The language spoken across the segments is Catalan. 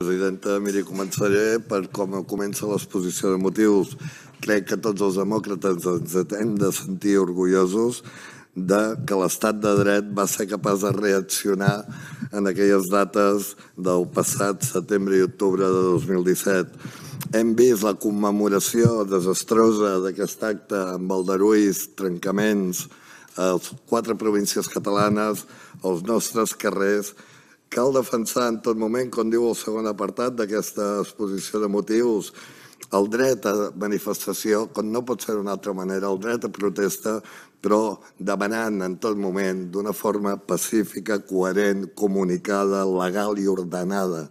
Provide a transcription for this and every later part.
Presidenta, miri, començaré per com comença l'exposició de motius. Crec que tots els demòcrates ens hem de sentir orgullosos de que l'estat de dret va ser capaç de reaccionar en aquelles dates del passat setembre i octubre de 2017. Hem vist la commemoració desastrosa d'aquest acte amb aldarulls, trencaments, les quatre províncies catalanes, als nostres carrers, Cal defensar en tot moment, com diu el segon apartat d'aquesta exposició de motius, el dret a manifestació, com no pot ser d'una altra manera, el dret a protesta, però demanant en tot moment, d'una forma pacífica, coherent, comunicada, legal i ordenada,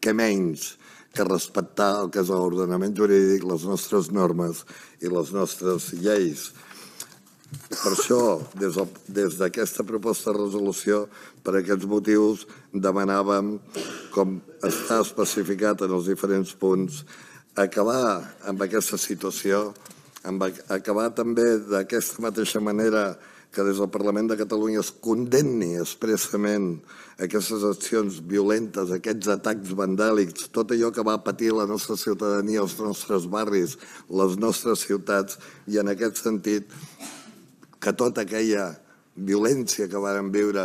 que menys que respectar el que és l'ordenament jurídic, les nostres normes i les nostres lleis. Per això, des d'aquesta proposta de resolució, per aquests motius, demanàvem, com està especificat en els diferents punts, acabar amb aquesta situació, acabar també d'aquesta mateixa manera que des del Parlament de Catalunya es condemni expressament aquestes accions violentes, aquests atacs vandàlics, tot allò que va patir la nostra ciutadania, els nostres barris, les nostres ciutats, i en aquest sentit que tota aquella violència que varen viure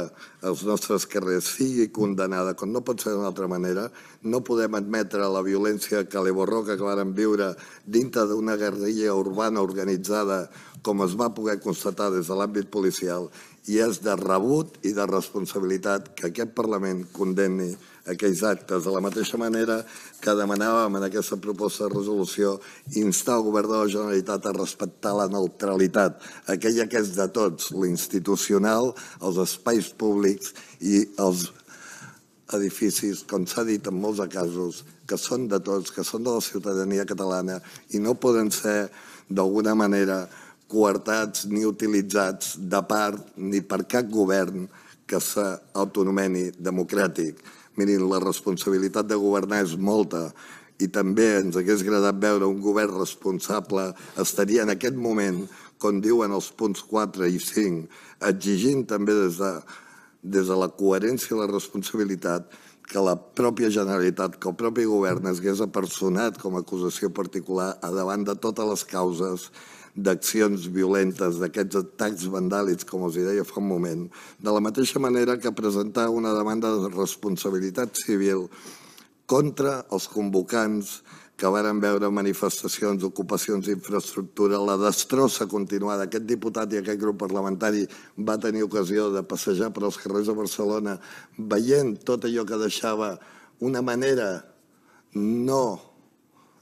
els nostres carrers sigui condenada, com no pot ser d'una altra manera, no podem admetre la violència que l'Eborroca que varen viure dintre d'una guerrilla urbana organitzada com es va poder constatar des de l'àmbit policial i és de rebut i de responsabilitat que aquest Parlament condemni aquells actes. De la mateixa manera que demanàvem en aquesta proposta de resolució instar el govern de la Generalitat a respectar la neutralitat, aquella que és de tots, l'institucional, els espais públics i els edificis, com s'ha dit en molts casos, que són de tots, que són de la ciutadania catalana i no poden ser d'alguna manera coartats ni utilitzats de part ni per cap govern que s'autonomeni democràtic. Mirin, la responsabilitat de governar és molta i també ens hagués agradat veure un govern responsable estaria en aquest moment, com diuen els punts 4 i 5, exigint també des de, des de la coherència i la responsabilitat que la pròpia Generalitat, que el propi govern es hagués apersonat com a acusació particular a davant de totes les causes d'accions violentes, d'aquests atacs vandàlics, com els deia fa un moment, de la mateixa manera que presentar una demanda de responsabilitat civil contra els convocants que varen veure manifestacions, ocupacions d'infraestructura, la destrossa continuada. Aquest diputat i aquest grup parlamentari va tenir ocasió de passejar per als carrers de Barcelona veient tot allò que deixava una manera no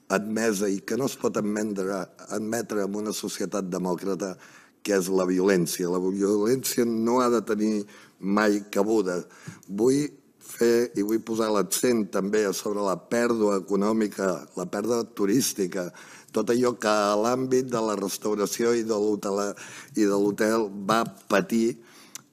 admesa i que no es pot admetre, admetre en una societat demòcrata que és la violència. La violència no ha de tenir mai cabuda. Vull fer, i vull posar l'accent també sobre la pèrdua econòmica, la pèrdua turística, tot allò que a l'àmbit de la restauració i de l'hotel va patir,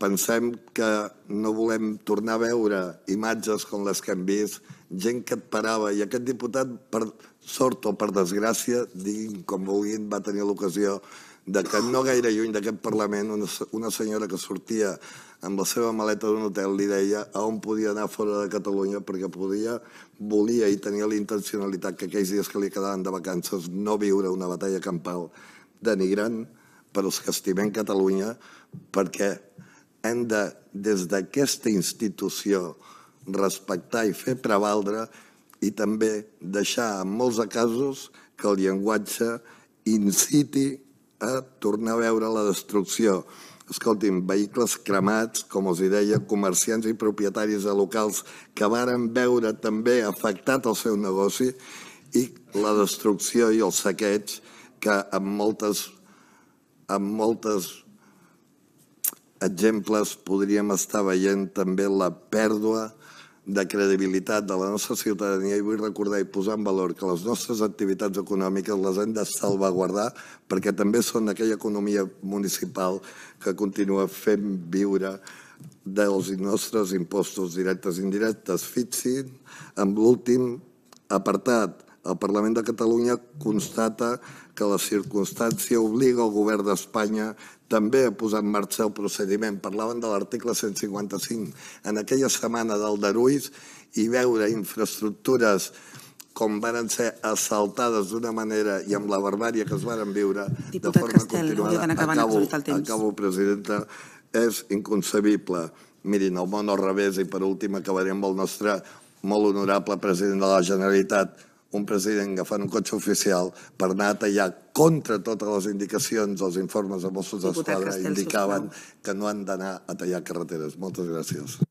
pensem que no volem tornar a veure imatges com les que hem vist, gent que et parava, i aquest diputat, per sort o per desgràcia, diguin com vulguin, va tenir l'ocasió de que no gaire lluny d'aquest Parlament una, una senyora que sortia amb la seva maleta d'un hotel li deia a on podia anar fora de Catalunya perquè podia, volia i tenia la intencionalitat que aquells dies que li quedaven de vacances no viure una batalla campal denigrant per als que estimem Catalunya perquè hem de, des d'aquesta institució, respectar i fer prevaldre i també deixar en molts casos que el llenguatge inciti a tornar a veure la destrucció. Escolti'm, vehicles cremats, com els hi deia, comerciants i propietaris de locals que varen veure també afectat el seu negoci i la destrucció i el saqueig que amb moltes, amb moltes exemples podríem estar veient també la pèrdua de de credibilitat de la nostra ciutadania i vull recordar i posar en valor que les nostres activitats econòmiques les hem de salvaguardar perquè també són aquella economia municipal que continua fent viure dels nostres impostos directes i indirectes. Fixin amb l'últim apartat. El Parlament de Catalunya constata que la circumstància obliga el govern d'Espanya també ha posat en marxa el procediment. Parlaven de l'article 155. En aquella setmana del Daruís i veure infraestructures com van ser assaltades d'una manera i amb la barbària que es van viure Diputat de forma Castel, continuada. Acabo, el acabo, presidenta, és inconcebible. Mirin, el món al revés, i per últim acabaré amb el nostre molt honorable president de la Generalitat, un president agafant un cotxe oficial per anar a tallar contra totes les indicacions dels informes de Mossos d'Esquadra indicaven que no han d'anar a tallar carreteres. Moltes gràcies.